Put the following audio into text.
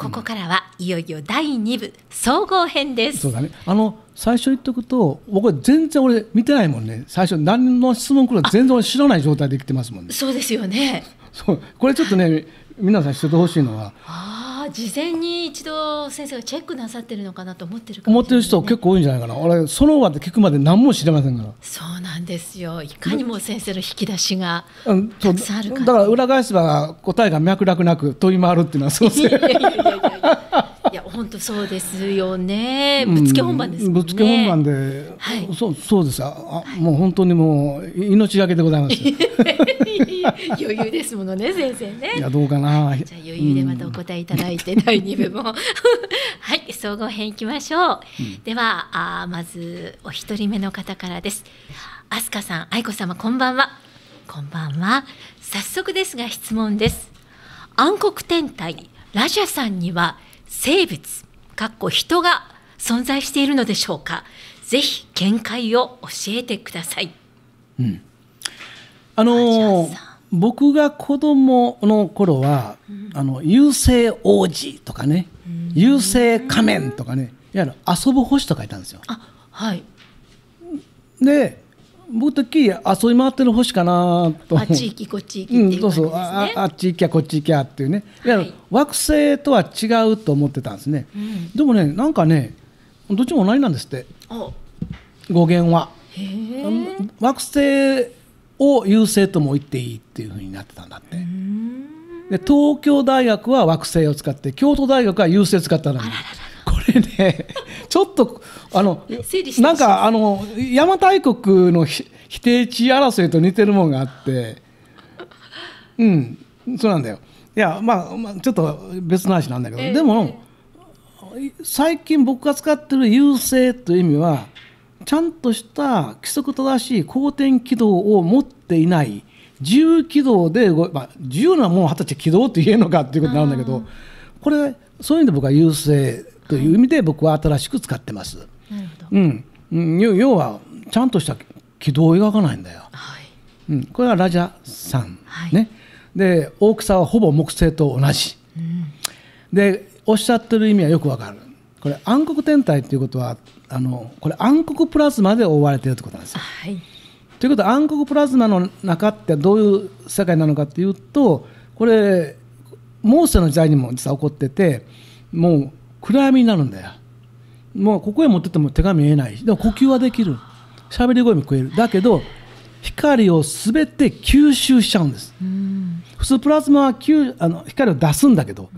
ここからはいよいよ第二部総合編です。そうだね。あの最初言っとくと、僕は全然俺見てないもんね。最初何の質問くるか全然知らない状態で来てますもんね。そうですよね。そうこれちょっとね皆さん知ってほしいのは。ああ事前に一度先生がチェックなさってるのかなと思ってるかも、ね、思ってる人結構多いんじゃないかな。俺その場で聞くまで何も知りませんから。そうんですよいかにも先生の引き出しがたくさんあるかだから裏返せば答えが脈絡なく問い回るっていうのはそうですねいや本当そうですよね。ぶつけ本番です、ねうん、ぶつけ本番で、はい、そうそうです。あ、はい、もう本当にもう命がけでございます。余裕ですものね先生ね。いやどうかな、じゃ余裕でまたお答えいただいて、うん、第二部も はい総合編いきましょう。うん、ではあまずお一人目の方からです。アスカさん、愛子様、こんばんは。こんばんは。早速ですが質問です。暗黒天体ラジャさんには生物、かっこ人が存在しているのでしょうか。ぜひ見解を教えてください。うん。あのー、僕が子供の頃は、うん、あの優星王子とかね、うん、仮面とかね、いわゆる遊ぶ星とかいたんですよ。あ、はい。で僕とっ遊び回ってる星かなとあっち行きこっち行きっていう感じですね、うん、そうそうああっち行きゃこっち行きゃっていうね、いや、惑星とは違うと思ってたんですね、うん、でもねなんかねどっちも同じなんですって語源は惑星を優勢とも言っていいっていうふうになってたんだってで東京大学は惑星を使って京都大学は優勢使ったのに。あらららね、ちょっと、あの、なんか、あの、邪馬台国の否定地争いと似てるもんがあって、うん、そうなんだよ。いや、まあ、まあ、ちょっと別の話なんだけど、えー、でも、最近僕が使ってる優勢という意味は、ちゃんとした規則正しい公転軌道を持っていない、自由軌道で動まあ、自由なもん二十歳軌道って言えるのかっていうことになるんだけど、これ、そういう意味で僕は優勢という意味で僕は新しく使ってます。うん、要はちゃんとした軌道を描かないんだよ。はい、うん、これはラジャさん、はい、ね。で大きさはほぼ木星と同じ。うん、でおっしゃってる意味はよくわかる。これ暗黒天体っていうことはあのこれ暗黒プラズマで覆われてるってことなんですよ。はい、ということは暗黒プラズマの中ってどういう世界なのかっていうとこれモーセの時代にも実は起こっててもう暗闇になるんだよもうここへ持ってっても手が見えないでも呼吸はできる喋り声も聞こえるだけど光を全て吸収しちゃうんです普通プラズマはあの光を出すんだけど